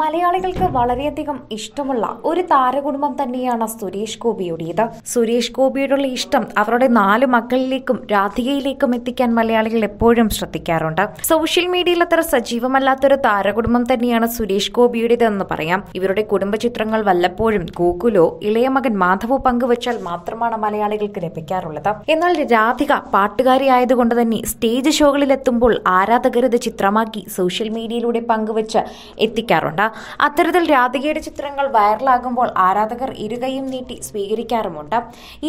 മലയാളികൾക്ക് വളരെയധികം ഇഷ്ടമുള്ള ഒരു താരകുടുംബം തന്നെയാണ് സുരേഷ് ഗോപിയുടേത് സുരേഷ് ഗോപിയുടെ ഇഷ്ടം അവരുടെ നാല് മക്കളിലേക്കും രാധികയിലേക്കും എത്തിക്കാൻ മലയാളികൾ എപ്പോഴും ശ്രദ്ധിക്കാറുണ്ട് സോഷ്യൽ മീഡിയയിൽ അത്ര സജീവമല്ലാത്തൊരു താരകുടുംബം തന്നെയാണ് സുരേഷ് ഗോപിയുടേതെന്ന് പറയാം ഇവരുടെ കുടുംബ ചിത്രങ്ങൾ വല്ലപ്പോഴും ഗോകുലോ ഇളയ മകൻ മാധവോ പങ്കുവച്ചാൽ മാത്രമാണ് മലയാളികൾക്ക് ലഭിക്കാറുള്ളത് എന്നാൽ രാധിക ആയതുകൊണ്ട് തന്നെ സ്റ്റേജ് ഷോകളിലെത്തുമ്പോൾ ആരാധകരത് ചിത്രമാക്കി സോഷ്യൽ മീഡിയയിലൂടെ പങ്കുവച്ച് എത്തിക്കാറുണ്ട് ചെയ്യാറുണ്ട് അത്തരത്തിൽ രാധികയുടെ ചിത്രങ്ങൾ വൈറലാകുമ്പോൾ ആരാധകർ ഇരുകയും നീട്ടി സ്വീകരിക്കാറുമുണ്ട്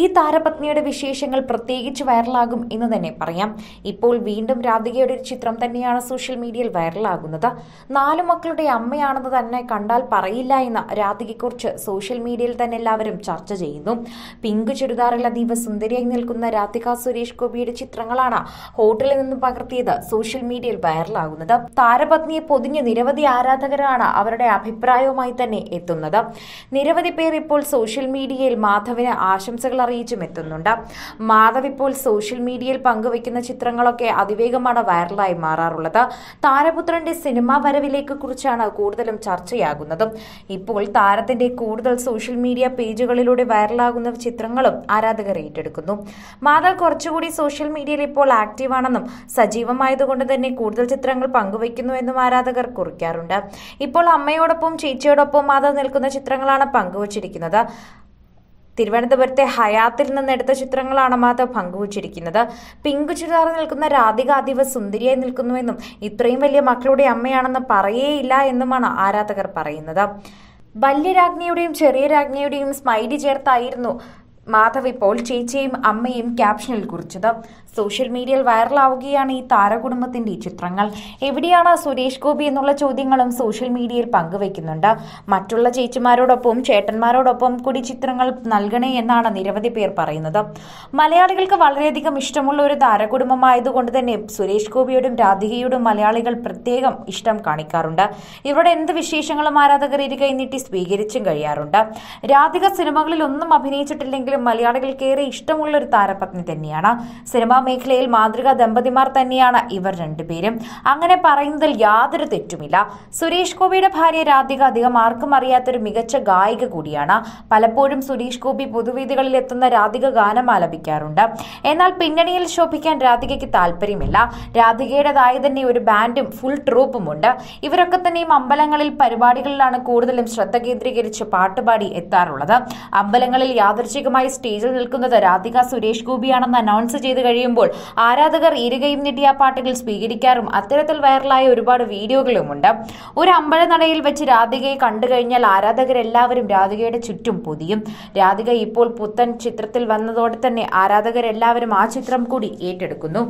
ഈ താരപത്നിയുടെ വിശേഷങ്ങൾ പ്രത്യേകിച്ച് വൈറലാകും എന്ന് തന്നെ പറയാം ഇപ്പോൾ വീണ്ടും രാധികയുടെ ഒരു ചിത്രം തന്നെയാണ് സോഷ്യൽ മീഡിയയിൽ വൈറലാകുന്നത് നാലു മക്കളുടെ അമ്മയാണെന്ന് തന്നെ കണ്ടാൽ പറയില്ല എന്ന് രാധികയെക്കുറിച്ച് സോഷ്യൽ മീഡിയയിൽ തന്നെ എല്ലാവരും ചർച്ച ചെയ്യുന്നു പിങ്ക് ചുരിദാറിൽ അതീവ സുന്ദരിയായി നിൽക്കുന്ന രാധിക സുരേഷ് ഗോപിയുടെ ചിത്രങ്ങളാണ് ഹോട്ടലിൽ നിന്ന് പകർത്തിയത് സോഷ്യൽ മീഡിയയിൽ വൈറലാകുന്നത് താരപത്നിയെ പൊതിഞ്ഞ് നിരവധി ആരാധകരാണ് അവരുടെ അഭിപ്രായവുമായി തന്നെ എത്തുന്നത് നിരവധി പേർ ഇപ്പോൾ സോഷ്യൽ മീഡിയയിൽ മാധവിന് ആശംസകൾ അറിയിച്ചും എത്തുന്നുണ്ട് മാധവ് ഇപ്പോൾ സോഷ്യൽ മീഡിയയിൽ പങ്കുവയ്ക്കുന്ന ചിത്രങ്ങളൊക്കെ അതിവേഗമാണ് വൈറലായി മാറാറുള്ളത് താരപുത്രന്റെ സിനിമാ വരവിലേക്ക് കുറിച്ചാണ് കൂടുതലും ചർച്ചയാകുന്നതും ഇപ്പോൾ താരത്തിന്റെ കൂടുതൽ സോഷ്യൽ മീഡിയ പേജുകളിലൂടെ വൈറലാകുന്ന ചിത്രങ്ങളും ആരാധകർ ഏറ്റെടുക്കുന്നു മാധവ് കുറച്ചുകൂടി സോഷ്യൽ മീഡിയയിൽ ഇപ്പോൾ ആക്റ്റീവാണെന്നും സജീവമായതുകൊണ്ട് തന്നെ കൂടുതൽ ചിത്രങ്ങൾ പങ്കുവയ്ക്കുന്നു എന്നും ആരാധകർ കുറിക്കാറുണ്ട് ഇപ്പോൾ അമ്മയോടൊപ്പം ചേച്ചിയോടൊപ്പം മാധവ് നിൽക്കുന്ന ചിത്രങ്ങളാണ് പങ്കുവച്ചിരിക്കുന്നത് തിരുവനന്തപുരത്തെ ഹയാത്തിൽ നിന്നെടുത്ത ചിത്രങ്ങളാണ് മാധവ് പങ്കുവച്ചിരിക്കുന്നത് പിങ്ക് ചുരിദാർ നിൽക്കുന്ന രാധിക അതിവ സുന്ദരിയായി നിൽക്കുന്നുവെന്നും ഇത്രയും വലിയ മക്കളുടെ അമ്മയാണെന്ന് പറയേയില്ല എന്നുമാണ് ആരാധകർ പറയുന്നത് വലിയ രാജ്ഞിയുടെയും ചെറിയ രാജ്ഞിയുടെയും സ്മൈലി ചേർത്തായിരുന്നു മാധവ് ഇപ്പോൾ ചേച്ചിയും അമ്മയും ക്യാപ്ഷനിൽ കുറിച്ചത് സോഷ്യൽ മീഡിയയിൽ വൈറലാവുകയാണ് ഈ താരകുടുംബത്തിന്റെ ചിത്രങ്ങൾ എവിടെയാണ് സുരേഷ് ഗോപി എന്നുള്ള ചോദ്യങ്ങളും സോഷ്യൽ മീഡിയയിൽ പങ്കുവയ്ക്കുന്നുണ്ട് മറ്റുള്ള ചേച്ചിമാരോടൊപ്പം ചേട്ടന്മാരോടൊപ്പം കൂടി ചിത്രങ്ങൾ നൽകണേ എന്നാണ് നിരവധി പേർ പറയുന്നത് മലയാളികൾക്ക് വളരെയധികം ഇഷ്ടമുള്ള ഒരു താരകുടുംബമായതുകൊണ്ട് തന്നെ സുരേഷ് ഗോപിയോടും രാധികയോടും മലയാളികൾ പ്രത്യേകം ഇഷ്ടം കാണിക്കാറുണ്ട് ഇവരുടെ എന്ത് വിശേഷങ്ങളും ആരാധകർ ഇരുകൈ നീട്ടി സ്വീകരിച്ചും കഴിയാറുണ്ട് രാധിക സിനിമകളിൽ ഒന്നും അഭിനയിച്ചിട്ടില്ലെങ്കിൽ എങ്കിലും ഏറെ ഇഷ്ടമുള്ള ഒരു താരപത്നി തന്നെയാണ് സിനിമാ മേഖലയിൽ മാതൃകാ ദമ്പതിമാർ തന്നെയാണ് ഇവർ രണ്ടുപേരും അങ്ങനെ പറയുന്നതിൽ യാതൊരു തെറ്റുമില്ല സുരേഷ് ഗോപിയുടെ ഭാര്യ രാധിക അധികം ആർക്കും അറിയാത്തൊരു മികച്ച ഗായിക കൂടിയാണ് പലപ്പോഴും സുരേഷ് ഗോപി പൊതുവേദികളിൽ എത്തുന്ന രാധിക ഗാനം ആലപിക്കാറുണ്ട് എന്നാൽ പിന്നണിയിൽ ശോഭിക്കാൻ രാധികയ്ക്ക് താല്പര്യമില്ല രാധികയുടേതായി തന്നെ ഒരു ബാൻഡും ഫുൾ ട്രൂപ്പും ഉണ്ട് ഇവരൊക്കെ തന്നെയും അമ്പലങ്ങളിൽ പരിപാടികളിലാണ് കൂടുതലും ശ്രദ്ധ കേന്ദ്രീകരിച്ച് പാട്ടുപാടി എത്താറുള്ളത് അമ്പലങ്ങളിൽ യാദർശികമായി ആദ്യമായി സ്റ്റേജിൽ നിൽക്കുന്നത് രാധിക സുരേഷ് ഗോപിയാണെന്ന് അനൗൺസ് ചെയ്ത് കഴിയുമ്പോൾ ആരാധകർ ഇരുകയും നീട്ടിയ പാട്ടുകൾ സ്വീകരിക്കാറും അത്തരത്തിൽ വൈറലായ ഒരുപാട് വീഡിയോകളും ഉണ്ട് ഒരു അമ്പഴനടയിൽ വെച്ച് രാധികയെ കണ്ടു കഴിഞ്ഞാൽ ആരാധകരെല്ലാവരും രാധികയുടെ ചുറ്റും പൊതിയും രാധിക ഇപ്പോൾ പുത്തൻ ചിത്രത്തിൽ വന്നതോടെ തന്നെ ആരാധകരെല്ലാവരും ആ ചിത്രം കൂടി ഏറ്റെടുക്കുന്നു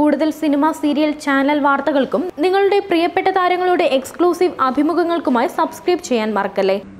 കൂടുതൽ സിനിമ സീരിയൽ ചാനൽ വാർത്തകൾക്കും നിങ്ങളുടെ പ്രിയപ്പെട്ട താരങ്ങളുടെ എക്സ്ക്ലൂസീവ് അഭിമുഖങ്ങൾക്കുമായി സബ്സ്ക്രൈബ് ചെയ്യാൻ മറക്കല്ലേ